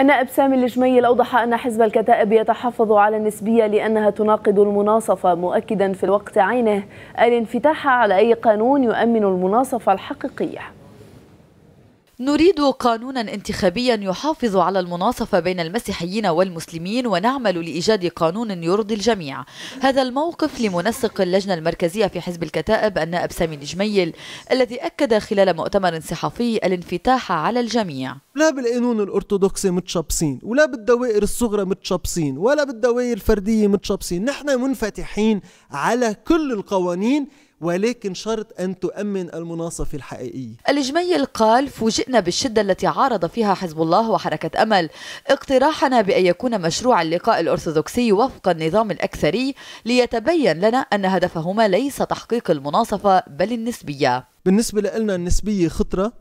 النائب سامي الجميل أوضح أن حزب الكتائب يتحفظ على النسبية لأنها تناقض المناصفة مؤكدا في الوقت عينه الانفتاح على أي قانون يؤمن المناصفة الحقيقية نريد قانونا انتخابيا يحافظ على المناصفة بين المسيحيين والمسلمين ونعمل لإيجاد قانون يرضي الجميع هذا الموقف لمنسق اللجنة المركزية في حزب الكتائب النائب سامي نجميل الذي أكد خلال مؤتمر صحفي الانفتاح على الجميع لا بالقانون الأرثوذكسي متشبصين ولا بالدوائر الصغرى متشبصين ولا بالدوائر الفردية متشبصين نحن منفتحين على كل القوانين ولكن شرط أن تؤمن المناصفة الحقيقية الجميل قال فوجئنا بالشدة التي عارض فيها حزب الله وحركة أمل اقتراحنا بأن يكون مشروع اللقاء الأرثوذكسي وفق النظام الأكثري ليتبين لنا أن هدفهما ليس تحقيق المناصفة بل النسبية بالنسبة لنا النسبية خطرة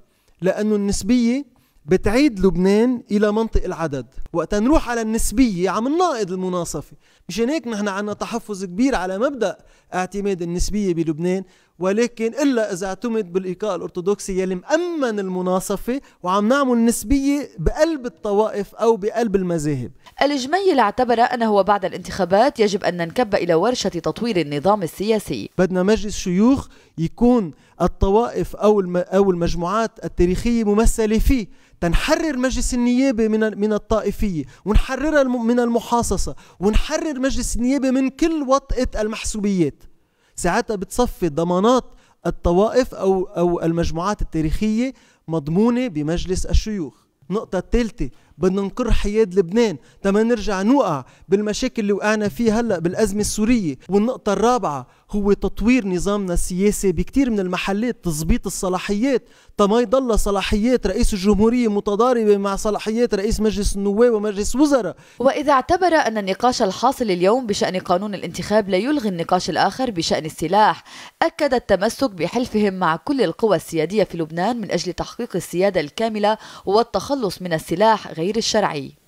لأن النسبية بتعيد لبنان الى منطق العدد وقتا نروح على النسبيه عم نناقض المناصفه مشان هيك نحن عندنا تحفظ كبير على مبدا اعتماد النسبيه بلبنان ولكن الا اذا اعتمد بالايقاع الارثوذكسي يلي مامن المناصفه وعم نعمل نسبيه بقلب الطوائف او بقلب المذاهب. الجميل اعتبر انه بعد الانتخابات يجب ان ننكب الى ورشه تطوير النظام السياسي. بدنا مجلس شيوخ يكون الطوائف او او المجموعات التاريخيه ممثله فيه. تنحرر مجلس النيابه من من الطائفيه ونحررها من المحاصصه ونحرر مجلس النيابه من كل وطئه المحسوبيات ساعتها بتصفي ضمانات الطوائف أو, أو المجموعات التاريخية مضمونة بمجلس الشيوخ النقطة الثالثة بدنا نقر حياد لبنان تما نرجع نوقع بالمشاكل اللي وقعنا فيه هلا بالأزمة السورية والنقطة الرابعة هو تطوير نظامنا السياسي بكثير من المحلات تظبيط الصلاحيات ما يضل صلاحيات رئيس الجمهورية متضاربة مع صلاحيات رئيس مجلس النواب ومجلس وزراء وإذا اعتبر أن النقاش الحاصل اليوم بشأن قانون الانتخاب لا يلغي النقاش الآخر بشأن السلاح أكد التمسك بحلفهم مع كل القوى السيادية في لبنان من أجل تحقيق السيادة الكاملة والتخلص من السلاح غير الشرعي